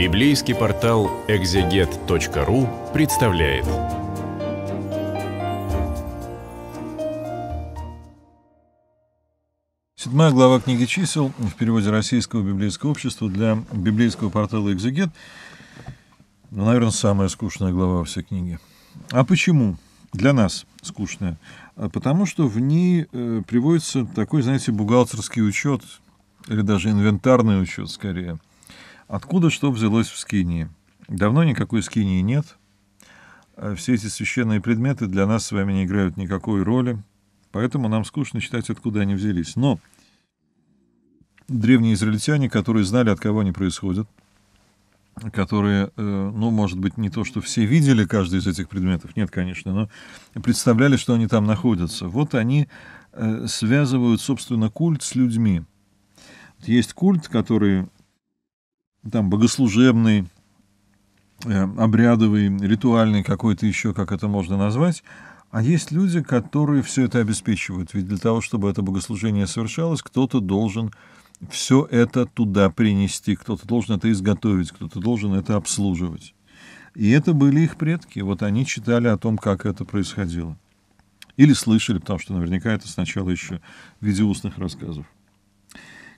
Библейский портал экзегет.ру представляет. Седьмая глава книги чисел в переводе Российского библейского общества для библейского портала «Экзегет». Ну, наверное, самая скучная глава во всей книге. А почему? Для нас скучная. А потому что в ней э, приводится такой, знаете, бухгалтерский учет, или даже инвентарный учет скорее – Откуда что взялось в Скинии? Давно никакой Скинии нет. Э, все эти священные предметы для нас с вами не играют никакой роли, поэтому нам скучно читать, откуда они взялись. Но древние израильтяне, которые знали, от кого они происходят, которые, э, ну, может быть, не то, что все видели каждый из этих предметов, нет, конечно, но представляли, что они там находятся. Вот они э, связывают, собственно, культ с людьми. Есть культ, который там богослужебный, э, обрядовый, ритуальный какой-то еще, как это можно назвать. А есть люди, которые все это обеспечивают. Ведь для того, чтобы это богослужение совершалось, кто-то должен все это туда принести, кто-то должен это изготовить, кто-то должен это обслуживать. И это были их предки. Вот они читали о том, как это происходило. Или слышали, потому что наверняка это сначала еще в виде устных рассказов.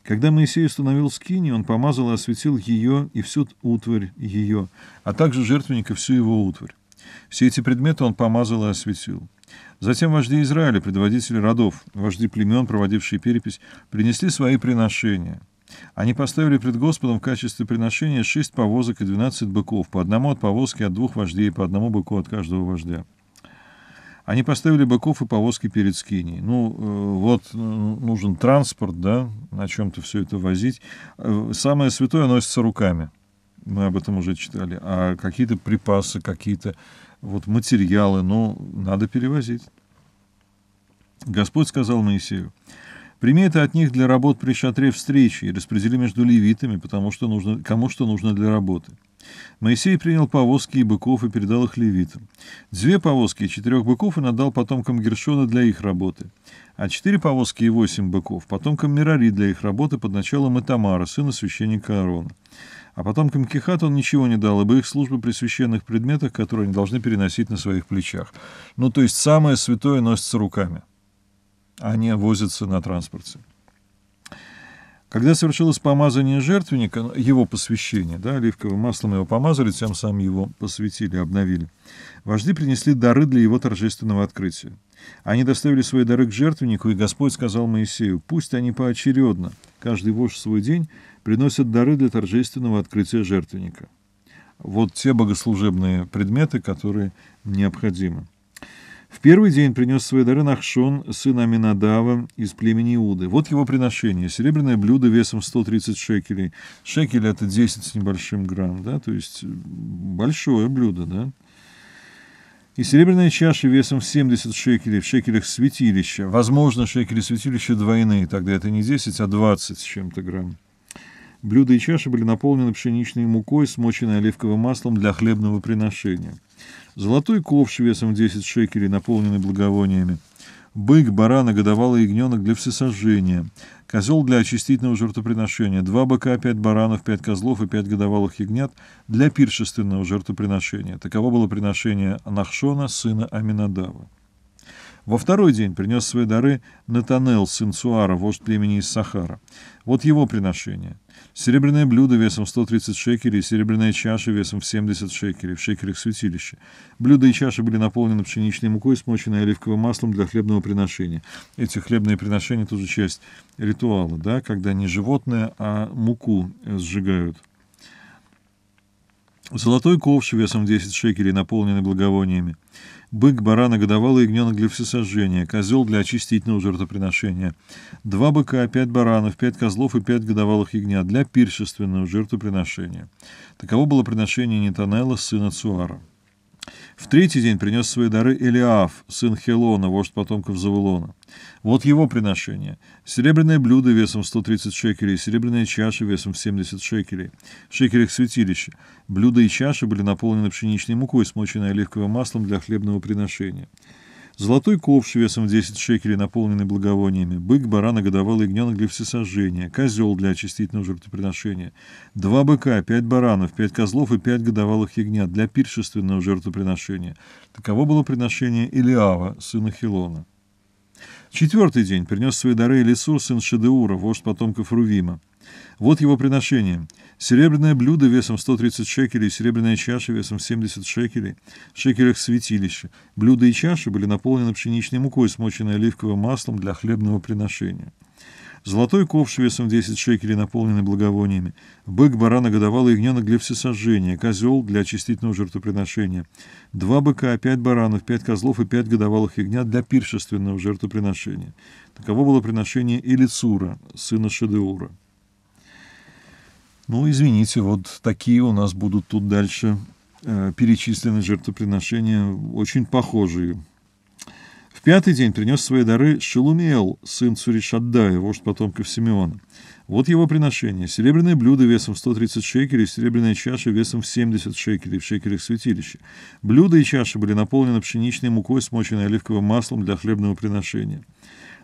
Когда Моисей установил скини, он помазал и осветил ее и всю утварь ее, а также жертвенника всю его утварь. Все эти предметы он помазал и осветил. Затем вожди Израиля, предводители родов, вожди племен, проводившие перепись, принесли свои приношения. Они поставили пред Господом в качестве приношения шесть повозок и двенадцать быков, по одному от повозки от двух вождей, по одному быку от каждого вождя они поставили быков и повозки перед скиней. Ну, э, вот э, нужен транспорт, да, на чем-то все это возить. Э, самое святое носится руками. Мы об этом уже читали. А какие-то припасы, какие-то вот материалы, ну, надо перевозить. Господь сказал Моисею, Прими это от них для работ при шатре встречи и распредели между левитами, потому что нужно, кому что нужно для работы. Моисей принял повозки и быков и передал их левитам. Две повозки и четырех быков он отдал потомкам Гершона для их работы, а четыре повозки и восемь быков потомкам Мирари для их работы под началом Итамара, сына священника Аарона. А потомкам Кихат он ничего не дал, ибо их службы при священных предметах, которые они должны переносить на своих плечах. Ну, то есть самое святое носится руками они а возятся на транспорте. Когда совершилось помазание жертвенника, его посвящение, да, оливковым маслом его помазали, тем самым его посвятили, обновили, вожди принесли дары для его торжественного открытия. Они доставили свои дары к жертвеннику, и Господь сказал Моисею, «Пусть они поочередно, каждый вождь в свой день, приносят дары для торжественного открытия жертвенника». Вот те богослужебные предметы, которые необходимы. В первый день принес свои дары Нахшон, сын Аминадава из племени Иуды. Вот его приношение. Серебряное блюдо весом 130 шекелей. Шекель это 10 с небольшим грамм, да, то есть э, большое блюдо, да. И серебряная чаша весом в 70 шекелей, в шекелях святилища. Возможно, шекели святилища двойные, тогда это не 10, а 20 с чем-то грамм. Блюда и чаши были наполнены пшеничной мукой, смоченной оливковым маслом для хлебного приношения. Золотой ковш весом в 10 шекелей, наполненный благовониями. Бык, баран и годовалый ягненок для всесожжения. Козел для очистительного жертвоприношения. Два быка, пять баранов, пять козлов и пять годовалых ягнят для пиршественного жертвоприношения. Таково было приношение Нахшона сына Аминадава. Во второй день принес свои дары Натанел, сын Суара, вождь племени из Сахара. Вот его приношение. Серебряное блюдо весом 130 шекелей, серебряная чаша весом в 70 шекелей, в шекелях святилища. Блюда и чаши были наполнены пшеничной мукой, смоченной оливковым маслом для хлебного приношения. Эти хлебные приношения тоже часть ритуала, да, когда не животное, а муку сжигают. Золотой ковш весом 10 шекелей, наполненный благовониями. Бык, барана, годовалый ягненок для всесожжения. Козел для очистительного жертвоприношения. Два быка, пять баранов, пять козлов и пять годовалых ягнят для пиршественного жертвоприношения. Таково было приношение Нетанела, сына Цуара. В третий день принес свои дары Элиаф, сын Хелона, вождь потомков Завулона. Вот его приношение. Серебряное блюдо весом 130 шекелей, серебряная чаша весом в 70 шекелей, в шекелях святилища. Блюда и чаши были наполнены пшеничной мукой, смоченной оливковым маслом для хлебного приношения. Золотой ковш весом в 10 шекелей, наполненный благовониями, бык, баран, годовалый ягненок для всесожжения, козел для очистительного жертвоприношения, два быка, пять баранов, пять козлов и пять годовалых ягнят для пиршественного жертвоприношения. Таково было приношение Илиава, сына Хилона. Четвертый день принес свои дары Элисур, сын Шедеура, вождь потомков Рувима. Вот его приношение. Серебряное блюдо весом 130 шекелей, серебряная чаша весом 70 шекелей, в шекелях святилища. Блюда и чаши были наполнены пшеничной мукой, смоченной оливковым маслом для хлебного приношения. Золотой ковш весом 10 шекелей, наполненный благовониями. Бык, барана, годовалый ягненок для всесожжения. Козел для очистительного жертвоприношения. Два быка, пять баранов, пять козлов и пять годовалых ягнят для пиршественного жертвоприношения. Таково было приношение Элицура, сына Шедеура. Ну, извините, вот такие у нас будут тут дальше э, перечислены жертвоприношения, очень похожие в пятый день принес свои дары Шелумел, сын Цуришаддая, вождь потомков Симеона. Вот его приношение. Серебряное блюдо весом 130 шекелей, серебряная чаша весом в 70 шекелей в шекелях святилища. Блюда и чаши были наполнены пшеничной мукой, смоченной оливковым маслом для хлебного приношения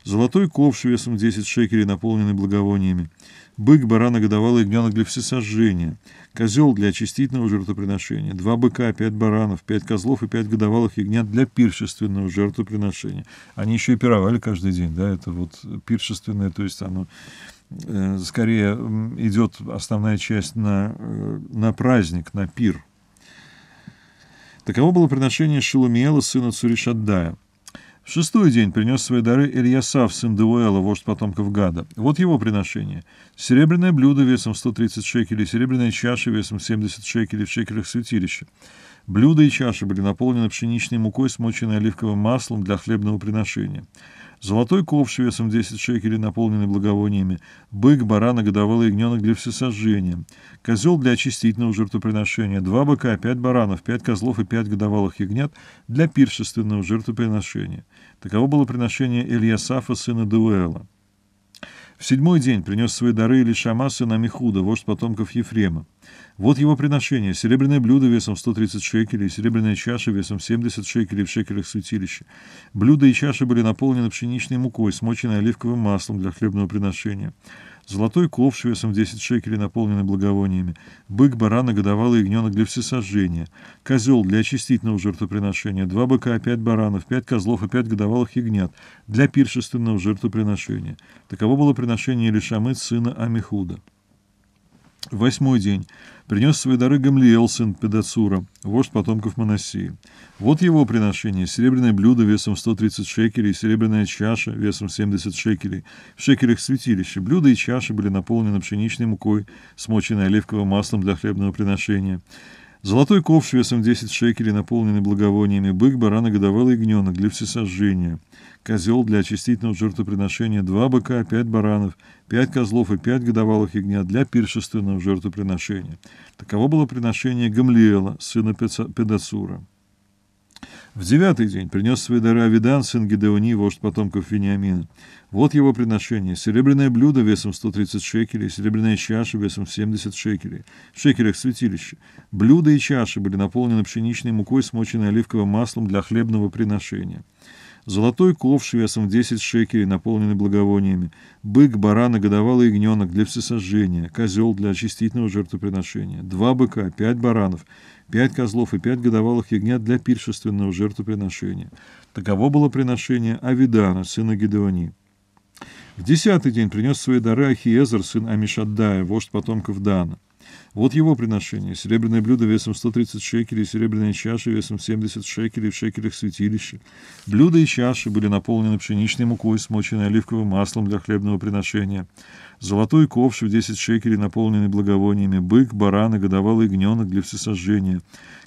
золотой ковш весом 10 шекелей, наполненный благовониями, бык, барана, годовалый ягненок для всесожжения, козел для очистительного жертвоприношения, два быка, пять баранов, пять козлов и пять годовалых ягнят для пиршественного жертвоприношения. Они еще и пировали каждый день, да, это вот пиршественное, то есть оно э, скорее идет основная часть на, э, на праздник, на пир. Таково было приношение Шилумиела сына Цуришаддая – в шестой день принес свои дары Ильясав, сын Девуэла, вождь потомков Гада. Вот его приношение. Серебряное блюдо весом 130 шекелей, серебряная чаша весом 70 шекелей в шекелях святилища. Блюда и чаши были наполнены пшеничной мукой, смоченной оливковым маслом для хлебного приношения золотой ковш весом 10 шекелей, наполненный благовониями, бык, барана, годовалый ягненок для всесожжения, козел для очистительного жертвоприношения, два быка, пять баранов, пять козлов и пять годовалых ягнят для пиршественного жертвоприношения. Таково было приношение Ильясафа, сына Дуэла. В седьмой день принес свои дары Илишама, сына Михуда, вождь потомков Ефрема. Вот его приношение. Серебряное блюдо весом 130 шекелей, серебряная чаша весом 70 шекелей в шекелях святилища. Блюда и чаши были наполнены пшеничной мукой, смоченной оливковым маслом для хлебного приношения. Золотой ковш весом 10 шекелей, наполненный благовониями. Бык, барана, годовалый ягненок для всесожжения. Козел для очистительного жертвоприношения. Два быка, пять баранов, пять козлов и пять годовалых ягнят для пиршественного жертвоприношения. Таково было приношение Илишамы, сына Амихуда. Восьмой день. Принес свои дары Гамлиел, сын Педацура, вождь потомков Моносии. Вот его приношение. Серебряное блюдо весом 130 шекелей, серебряная чаша весом 70 шекелей. В шекелях святилище. Блюда и чаши были наполнены пшеничной мукой, смоченной оливковым маслом для хлебного приношения. Золотой ковш весом 10 шекелей, наполненный благовониями, бык, баран и годовалый ягненок для всесожжения, козел для очистительного жертвоприношения, два быка, пять баранов, пять козлов и пять годовалых ягнят для пиршественного жертвоприношения. Таково было приношение Гамлиэла, сына Педацура. В девятый день принес свои дары Авидан, сын Гедеони, вождь потомков Вениамина. Вот его приношение. Серебряное блюдо весом 130 шекелей, серебряная чаша весом 70 шекелей. В шекелях святилище. Блюда и чаши были наполнены пшеничной мукой, смоченной оливковым маслом для хлебного приношения золотой ковш весом в 10 шекелей, наполненный благовониями, бык, баран и годовалый ягненок для всесожжения, козел для очистительного жертвоприношения, два быка, пять баранов, пять козлов и пять годовалых ягнят для пиршественного жертвоприношения. Таково было приношение Авидана, сына Гедеони. В десятый день принес свои дары Ахиезер, сын Амишаддая, вождь потомков Дана. Вот его приношение. Серебряное блюдо весом 130 шекелей, серебряная чаша весом 70 шекелей в шекелях святилища. Блюда и чаши были наполнены пшеничной мукой, смоченной оливковым маслом для хлебного приношения. Золотой ковш в 10 шекелей, наполненный благовониями. Бык, баран и годовалый ягненок для всесожжения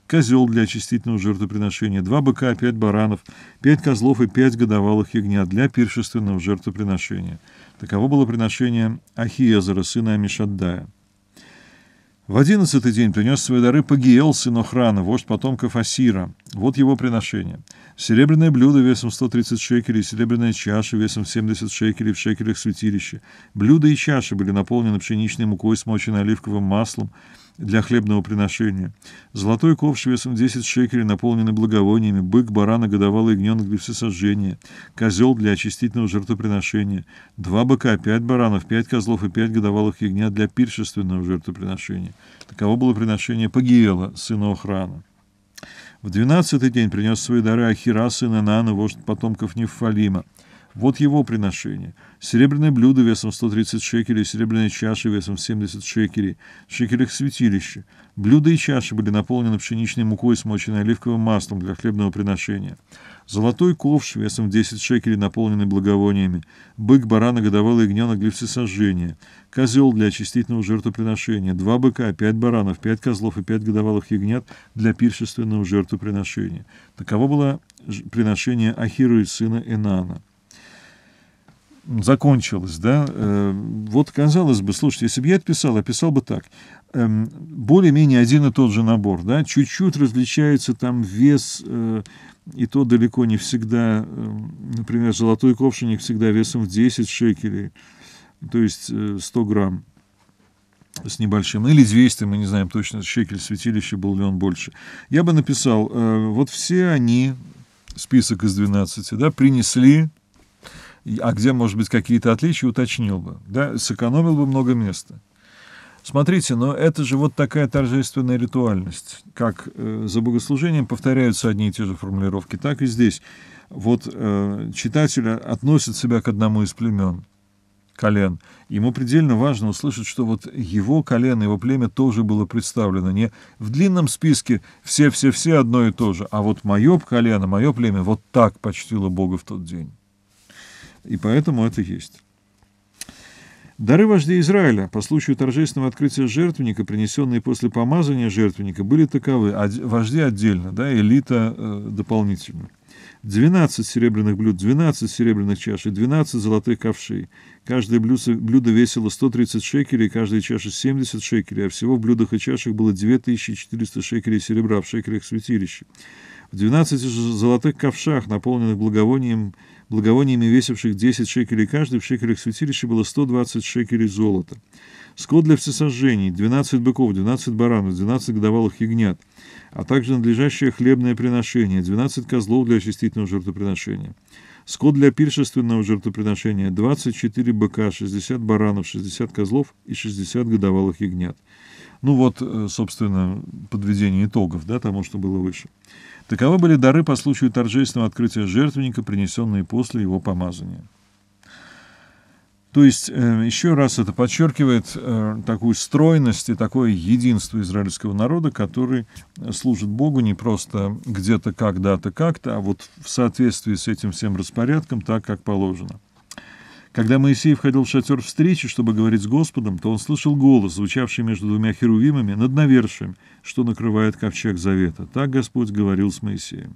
козел для очистительного жертвоприношения, два быка, пять баранов, пять козлов и пять годовалых ягнят для пиршественного жертвоприношения. Таково было приношение Ахиезера, сына Амишаддая. В одиннадцатый день принес свои дары Пагиел, сын Охраны, вождь потомков Асира. Вот его приношение. Серебряное блюдо весом 130 шекелей, серебряная чаша весом 70 шекелей в шекелях святилища. Блюда и чаши были наполнены пшеничной мукой, смоченной оливковым маслом, для хлебного приношения. Золотой ковш весом 10 шекелей, наполненный благовониями, бык, барана, годовалый ягненок для всесожжения, козел для очистительного жертвоприношения, два быка, пять баранов, пять козлов и пять годовалых ягнят для пиршественного жертвоприношения. Таково было приношение Пагиела, сына Охрана. В двенадцатый день принес свои дары Ахира, сына Нана, вождь потомков Нефалима. Вот его приношение. Серебряное блюдо весом 130 шекелей, серебряная чаша весом 70 шекелей, в шекелях святилища. Блюда и чаши были наполнены пшеничной мукой, смоченной оливковым маслом для хлебного приношения. Золотой ковш весом 10 шекелей, наполненный благовониями. Бык, барана, годовалый ягненок для всесожжения. Козел для очистительного жертвоприношения. Два быка, пять баранов, пять козлов и пять годовалых ягнят для пиршественного жертвоприношения. Таково было приношение Ахиру и сына Энана закончилось, да, э, вот казалось бы, слушайте, если бы я это писал, я писал бы так, эм, более-менее один и тот же набор, да, чуть-чуть различается там вес, э, и то далеко не всегда, эм, например, золотой ковшиник всегда весом в 10 шекелей, то есть 100 э, грамм с небольшим, или 200, мы не знаем точно, шекель святилища был ли он больше. Я бы написал, вот все они, список из 12, да, принесли а где, может быть, какие-то отличия, уточнил бы, да, сэкономил бы много места. Смотрите, но это же вот такая торжественная ритуальность, как э, за богослужением повторяются одни и те же формулировки, так и здесь. Вот э, читатель относит себя к одному из племен, колен. Ему предельно важно услышать, что вот его колено, его племя тоже было представлено. Не в длинном списке все-все-все одно и то же, а вот мое колено, мое племя вот так почтило Бога в тот день. И поэтому это есть. Дары вождей Израиля по случаю торжественного открытия жертвенника, принесенные после помазания жертвенника, были таковы. Вожди отдельно, да, элита э, дополнительно. 12 серебряных блюд, 12 серебряных чаш и 12 золотых ковшей. Каждое блюдо, блюдо весило 130 шекелей, каждая чаша 70 шекелей, а всего в блюдах и чашах было 2400 шекелей серебра в шекелях святилища в 12 золотых ковшах, наполненных благовонием, благовониями, весивших 10 шекелей каждый, в шекелях святилища было 120 шекелей золота. Скот для всесожжений, 12 быков, 12 баранов, 12 годовалых ягнят, а также надлежащее хлебное приношение, 12 козлов для очистительного жертвоприношения. Скот для пиршественного жертвоприношения, 24 быка, 60 баранов, 60 козлов и 60 годовалых ягнят. Ну вот, э, собственно, подведение итогов да, тому, что было выше. Таковы были дары по случаю торжественного открытия жертвенника, принесенные после его помазания. То есть, э, еще раз это подчеркивает э, такую стройность и такое единство израильского народа, который служит Богу не просто где-то, когда-то, как-то, а вот в соответствии с этим всем распорядком, так, как положено. Когда Моисей входил в шатер встречи, чтобы говорить с Господом, то он слышал голос, звучавший между двумя херувимами над навершием, что накрывает ковчег завета. Так Господь говорил с Моисеем.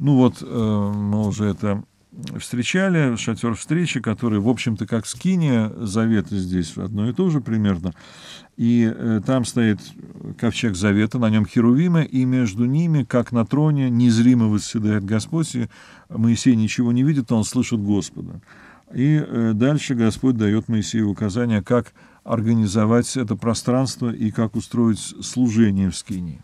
Ну вот, э, мы уже это встречали, шатер встречи, который, в общем-то, как скиния завета здесь, одно и то же примерно. И э, там стоит ковчег завета, на нем херувимы, и между ними, как на троне, незримо восседает Господь, и Моисей ничего не видит, а он слышит Господа. И э, дальше Господь дает Моисею указания, как организовать это пространство и как устроить служение в Скинии.